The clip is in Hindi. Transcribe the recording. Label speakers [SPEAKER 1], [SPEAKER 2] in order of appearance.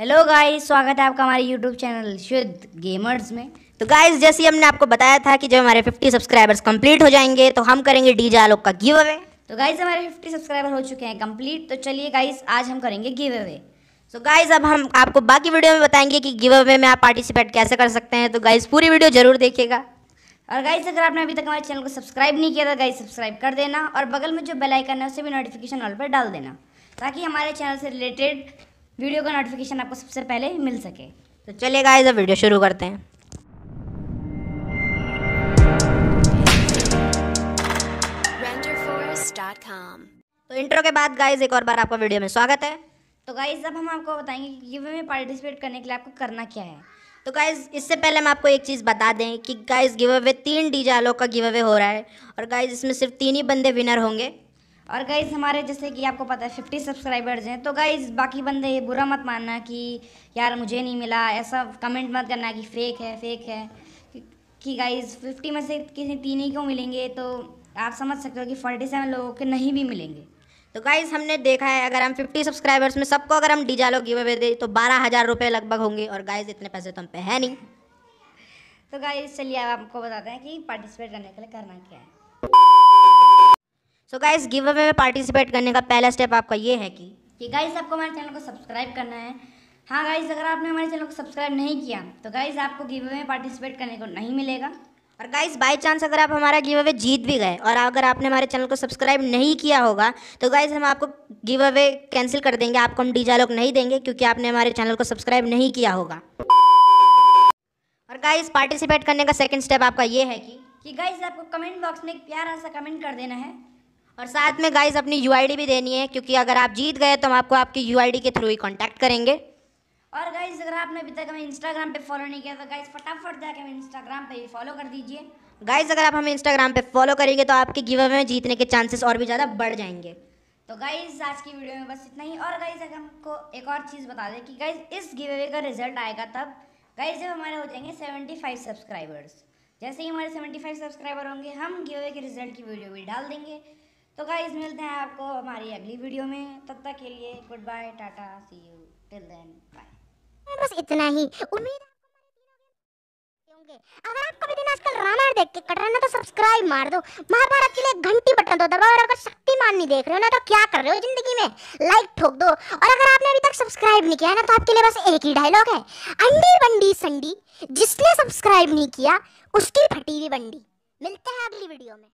[SPEAKER 1] हेलो गाइस स्वागत है आपका हमारे यूट्यूब चैनल शुद्ध गेमर्स में
[SPEAKER 2] तो गाइस जैसे हमने आपको बताया था कि जब हमारे 50 सब्सक्राइबर्स कंप्लीट हो जाएंगे तो हम करेंगे डी जे आलोक का गिव अवे
[SPEAKER 1] तो गाइस हमारे 50 सब्सक्राइबर हो चुके हैं कंप्लीट तो चलिए गाइस आज हम करेंगे गिव अवे
[SPEAKER 2] सो गाइज अब हम आपको बाकी वीडियो में बताएंगे कि गिव अवे में आप पार्टिसिपेट कैसे कर सकते हैं तो गाइज पूरी वीडियो जरूर देखिएगा
[SPEAKER 1] और गाइज अगर आपने अभी तक हमारे चैनल को सब्सक्राइब नहीं किया था गाइज सब्सक्राइब कर देना और बगल में जो बेल आइकन है उसे भी नोटिफिकेशन ऑल पर डाल देना ताकि हमारे चैनल से रिलेटेड वीडियो का नोटिफिकेशन आपको सबसे पहले मिल सके
[SPEAKER 2] तो चलिए गाइस अब वीडियो शुरू करते हैं तो इंट्रो के बाद गाइस एक और बार आपका वीडियो में स्वागत है
[SPEAKER 1] तो गाइस अब हम आपको बताएंगे कि गिवे में
[SPEAKER 2] पार्टिसिपेट करने के लिए आपको करना क्या है तो गाइज इससे पहले हम आपको एक चीज़ बता दें कि गाइज गिव अवे तीन डी आलोक का गिवे हो रहा है और गाइज इसमें सिर्फ तीन ही बंदे विनर होंगे और गाइज़
[SPEAKER 1] हमारे जैसे कि आपको पता है फिफ्टी सब्सक्राइबर्स हैं तो गाइज़ बाकी बंदे बुरा मत मानना कि यार मुझे नहीं मिला ऐसा कमेंट मत करना कि फेक है फेक है कि गाइज़ फिफ्टी में से किसी तीन ही क्यों मिलेंगे तो आप समझ सकते हो कि फोर्टी सेवन लोगों के नहीं भी मिलेंगे
[SPEAKER 2] तो गाइज़ हमने देखा है अगर हम 50 सब्सक्राइबर्स में सबको अगर हम डिजालो गिव अवे दें तो बारह हज़ार रुपये लगभग होंगे और गाइज़ इतने पैसे तो हम पे है नहीं
[SPEAKER 1] तो गाइज़ चलिए आपको बताते हैं कि पार्टिसिपेट करने के लिए करना क्या है
[SPEAKER 2] तो गिव अवे में पार्टिसिपेट करने का पहला स्टेप आपका ये है कि
[SPEAKER 1] कि गाइज आपको हमारे चैनल को सब्सक्राइब करना है हाँ गाइज़ अगर आपने हमारे चैनल को सब्सक्राइब नहीं किया तो गाइज़ आपको गिव अवे में पार्टिसिपेट करने को नहीं मिलेगा
[SPEAKER 2] और गाइज बाय चांस अगर आप हमारा गिव अवे जीत भी गए और अगर आपने हमारे चैनल को सब्सक्राइब नहीं किया होगा तो गाइज हम आपको गिव अवे कैंसिल कर देंगे आपको हम डीजा लोग नहीं देंगे क्योंकि आपने हमारे चैनल को सब्सक्राइब नहीं किया होगा और गाइज पार्टिसिपेट करने का सेकेंड स्टेप आपका ये है कि
[SPEAKER 1] कि आपको कमेंट बॉक्स में एक प्यारा सा कमेंट कर देना है
[SPEAKER 2] और साथ में गाइज अपनी यू भी देनी है क्योंकि अगर आप जीत गए तो हम आपको आपकी यू के थ्रू ही कॉन्टैक्ट करेंगे
[SPEAKER 1] और गाइज अगर आपने अभी तक हमें इंस्टाग्राम पे फॉलो नहीं किया तो गाइज फटाफट जाके हमें इंस्टाग्राम पे फॉलो कर दीजिए
[SPEAKER 2] गाइज अगर आप हमें इंस्टाग्राम पे फॉलो करेंगे तो आपके गिव अवे में जीतने के चांसेस और भी ज़्यादा बढ़ जाएंगे
[SPEAKER 1] तो गाइज आज की वीडियो में बस इतना ही और गाइज अगर हमको एक और चीज़ बता दें कि गाइज इस गिव अवे का रिजल्ट आएगा तब गाइज जब हमारे हो जाएंगे सेवेंटी फाइव सब्सक्राइबर्स जैसे ही हमारे सेवेंटी फाइव सब्सक्राइबर होंगे हम गिव अवे के रिजल्ट की वीडियो भी डाल देंगे तो गाइज मिलते हैं आपको हमारी अगली वीडियो में तब तक के लिए good bye tata see you till then bye
[SPEAKER 2] बस इतना ही उम्मीद अगर आपको भी दिन आजकल रामायण देख के कट रहे ना तो सब्सक्राइब मार दो महाभारत के लिए घंटी बटन दो दबाओ और अगर शक्तिमान नहीं देख रहे हो ना तो क्या कर रहे हो जिंदगी में लाइक ठोक दो और अगर आपने अभी तक सब्सक्राइब नहीं किया है ना तो आपके लिए बस एक ही डायलॉग है अंडी बंडी संडी जिसने सब्सक्राइब नहीं किया उसकी फटी हुई बंडी मिलते हैं अगली वीडियो में